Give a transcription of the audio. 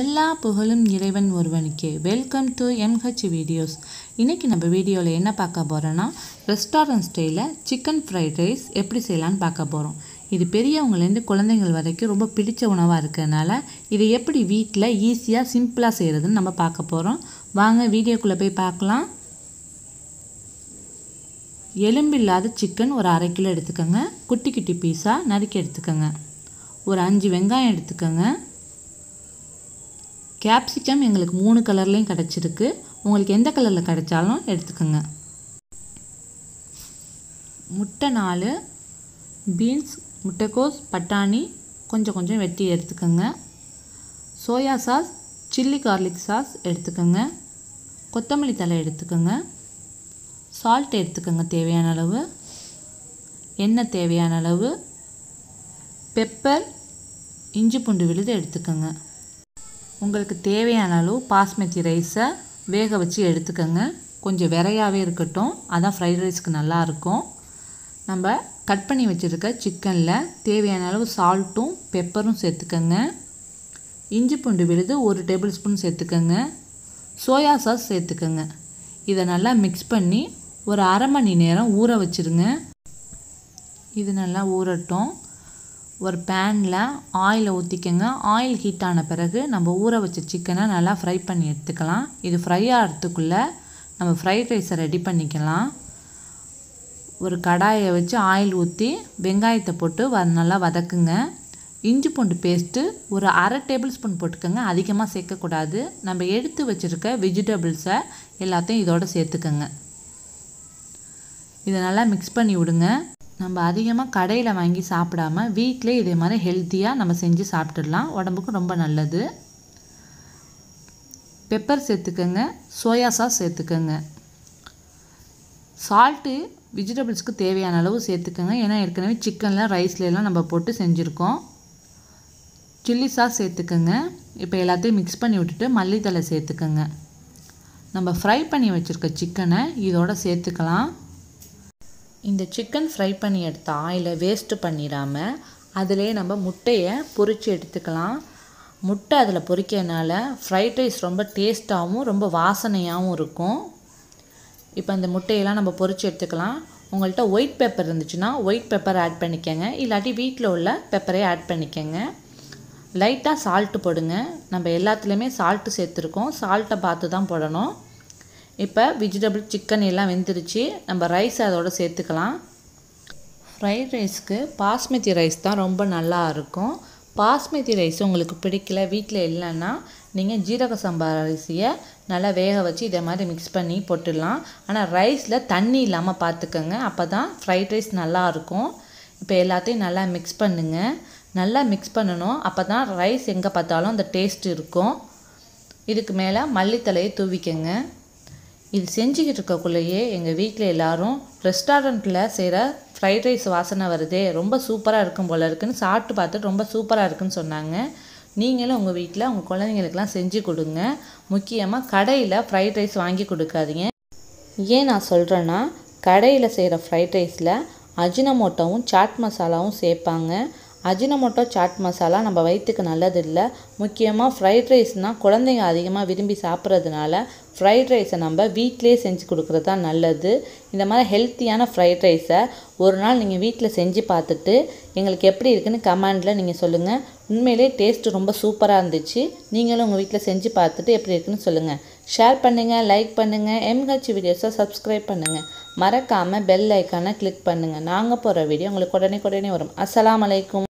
எல்லா புகழும் இறைவன் ஒருவனுக்கே வெல்கம் டு எம்ஹெச் வீடியோஸ் இன்றைக்கி நம்ம வீடியோவில் என்ன பார்க்க போகிறோன்னா ரெஸ்டாரண்ட் ஸ்டைலில் சிக்கன் ஃப்ரைட் ரைஸ் எப்படி செய்யலான்னு பார்க்க போகிறோம் இது பெரியவங்கலேருந்து குழந்தைங்கள் வரைக்கும் ரொம்ப பிடிச்ச உணவாக இருக்கிறதுனால இதை எப்படி வீட்டில் ஈஸியாக சிம்பிளாக செய்கிறதுன்னு நம்ம பார்க்க போகிறோம் வாங்க வீடியோக்குள்ளே போய் பார்க்கலாம் எலும்பில்லாத சிக்கன் ஒரு அரை கிலோ எடுத்துக்கோங்க குட்டி குட்டி பீஸாக நறுக்கி எடுத்துக்கோங்க ஒரு அஞ்சு வெங்காயம் எடுத்துக்கோங்க கேப்சிக்கம் எங்களுக்கு மூணு கலர்லேயும் கிடச்சிருக்கு உங்களுக்கு எந்த கலரில் கிடச்சாலும் எடுத்துக்கோங்க முட்டை நாலு பீன்ஸ் முட்டைக்கோஸ் பட்டாணி கொஞ்சம் கொஞ்சம் வெட்டி எடுத்துக்கோங்க soya sauce chilli garlic sauce எடுத்துக்கோங்க கொத்தமல்லி தலை எடுத்துக்கோங்க சால்ட் எடுத்துக்கோங்க தேவையான அளவு எண்ணெய் தேவையான அளவு பெப்பர் இஞ்சி பூண்டு விழுது எடுத்துக்கோங்க உங்களுக்கு தேவையான அளவு பாஸ்மதி ரைஸை வேக வச்சு எடுத்துக்கோங்க கொஞ்சம் விரையாகவே இருக்கட்டும் அதான் ஃப்ரைட் ரைஸ்க்கு நல்லாயிருக்கும் நம்ம கட் பண்ணி வச்சுருக்க சிக்கனில் தேவையான அளவு சால்ட்டும் பெப்பரும் சேர்த்துக்கோங்க இஞ்சி பூண்டு விழுது ஒரு டேபிள் ஸ்பூன் சேர்த்துக்கோங்க சோயா சாஸ் சேர்த்துக்கோங்க இதை நல்லா மிக்ஸ் பண்ணி ஒரு அரை மணி நேரம் ஊற வச்சுருங்க இது நல்லா ஊறட்டும் ஒரு பேனில் ஆயிலை ஊற்றிக்கங்க ஆயில் ஹீட் ஆன பிறகு நம்ம ஊற வச்ச சிக்கனை நல்லா ஃப்ரை பண்ணி எடுத்துக்கலாம் இது ஃப்ரை ஆகிறதுக்குள்ளே நம்ம ஃப்ரைட் ரைஸை ரெடி பண்ணிக்கலாம் ஒரு கடாயை வச்சு ஆயில் ஊற்றி வெங்காயத்தை போட்டு வ நல்லா வதக்குங்க இஞ்சி பூண்டு பேஸ்ட்டு ஒரு அரை டேபிள் ஸ்பூன் போட்டுக்கோங்க அதிகமாக சேர்க்கக்கூடாது நம்ம எடுத்து வச்சுருக்க வெஜிடபிள்ஸை எல்லாத்தையும் இதோடு சேர்த்துக்கோங்க இதை நல்லா மிக்ஸ் பண்ணி விடுங்க நம்ம அதிகமாக கடையில் வாங்கி சாப்பிடாம வீட்டிலே இதே மாதிரி ஹெல்த்தியாக நம்ம செஞ்சு சாப்பிட்டுடலாம் உடம்புக்கு ரொம்ப நல்லது பெப்பர் சேர்த்துக்கோங்க சோயா சாஸ் சேர்த்துக்கோங்க சால்ட்டு வெஜிடபிள்ஸ்க்கு தேவையான அளவு சேர்த்துக்கோங்க ஏன்னா ஏற்கனவே சிக்கனில் ரைஸ்லலாம் நம்ம போட்டு செஞ்சுருக்கோம் சில்லி சாஸ் சேர்த்துக்கோங்க இப்போ எல்லாத்தையும் மிக்ஸ் பண்ணி விட்டுட்டு மல்லித்தலை சேர்த்துக்கோங்க நம்ம ஃப்ரை பண்ணி வச்சுருக்க சிக்கனை இதோட சேர்த்துக்கலாம் இந்த சிக்கன் ஃப்ரை பண்ணி எடுத்த ஆயிலை வேஸ்ட்டு பண்ணிடாமல் அதிலே நம்ம முட்டையை பொறிச்சு எடுத்துக்கலாம் முட்டை அதில் பொறிக்கிறதுனால ஃப்ரைட் ரைஸ் ரொம்ப டேஸ்ட்டாகவும் ரொம்ப வாசனையாகவும் இருக்கும் இப்போ அந்த முட்டையெல்லாம் நம்ம பொறிச்சு எடுத்துக்கலாம் உங்கள்கிட்ட ஒயிட் பேப்பர் இருந்துச்சுன்னா ஒயிட் பேப்பர் ஆட் பண்ணிக்கோங்க இல்லாட்டி வீட்டில் உள்ள பெப்பரே ஆட் பண்ணிக்கோங்க லைட்டாக சால்ட்டு போடுங்க நம்ம எல்லாத்துலேயுமே சால்ட்டு சேர்த்துருக்கோம் சால்ட்டை பார்த்து தான் போடணும் இப்போ விஜிடபிள் சிக்கன் எல்லாம் வெந்துருச்சு நம்ம ரைஸ் அதோடு சேர்த்துக்கலாம் ஃப்ரைட் ரைஸ்க்கு பாஸ்மதி ரைஸ் தான் ரொம்ப நல்லா இருக்கும் பாஸ்மதி ரைஸ் உங்களுக்கு பிடிக்கல வீட்டில் இல்லைன்னா நீங்கள் ஜீரக சம்பா அரிசியை நல்லா வேக வச்சு இதை மாதிரி மிக்ஸ் பண்ணி போட்டுடலாம் ஆனால் ரைஸில் தண்ணி இல்லாமல் பார்த்துக்கோங்க அப்போ தான் ஃப்ரைட் ரைஸ் நல்லாயிருக்கும் இப்போ எல்லாத்தையும் நல்லா மிக்ஸ் பண்ணுங்கள் நல்லா மிக்ஸ் பண்ணணும் அப்போ தான் ரைஸ் எங்கே பார்த்தாலும் அந்த டேஸ்ட் இருக்கும் இதுக்கு மேலே மல்லித்தலையை தூவிக்கங்க இது செஞ்சுக்கிட்டு இருக்கக்குள்ளேயே எங்கள் வீட்டில் எல்லோரும் ரெஸ்டாரண்ட்டில் செய்கிற ஃப்ரைட் ரைஸ் வாசனை வருதே ரொம்ப சூப்பராக இருக்கும் போல இருக்குன்னு சாப்பிட்டு பார்த்துட்டு ரொம்ப சூப்பராக இருக்குன்னு சொன்னாங்க நீங்களும் உங்கள் வீட்டில் உங்கள் குழந்தைங்களுக்கெல்லாம் செஞ்சு கொடுங்க முக்கியமாக கடையில் ஃப்ரைட் ரைஸ் வாங்கி கொடுக்காதீங்க ஏன் நான் சொல்கிறேன்னா கடையில் செய்கிற ஃப்ரைட் ரைஸில் அஜினமோட்டோவும் சாட் மசாலாவும் சேர்ப்பாங்க அஜினமோட்டோ சாட் மசாலா நம்ம வயிற்றுக்கு நல்லதில்லை முக்கியமாக ஃப்ரைட் ரைஸ்னால் குழந்தைங்க அதிகமாக விரும்பி சாப்பிட்றதுனால ஃப்ரைட் ரைஸை நம்ம வீட்டிலே செஞ்சு கொடுக்குறது தான் நல்லது இந்த மாதிரி ஹெல்த்தியான ஃப்ரைட் ரைஸை ஒரு நாள் நீங்கள் வீட்டில் செஞ்சு பார்த்துட்டு எங்களுக்கு எப்படி இருக்குதுன்னு கமெண்டில் நீங்கள் சொல்லுங்கள் உண்மையிலே டேஸ்ட்டு ரொம்ப சூப்பராக இருந்துச்சு நீங்களும் உங்கள் வீட்டில் செஞ்சு பார்த்துட்டு எப்படி இருக்குதுன்னு சொல்லுங்கள் ஷேர் பண்ணுங்கள் லைக் பண்ணுங்கள் எம்ஹெச் வீடியோஸை சப்ஸ்கிரைப் பண்ணுங்கள் மறக்காமல் பெல் ஐக்கானை கிளிக் பண்ணுங்கள் நாங்கள் போகிற வீடியோ உங்களுக்கு உடனே உடனே வரும் அஸ்லாம் அலைக்கும்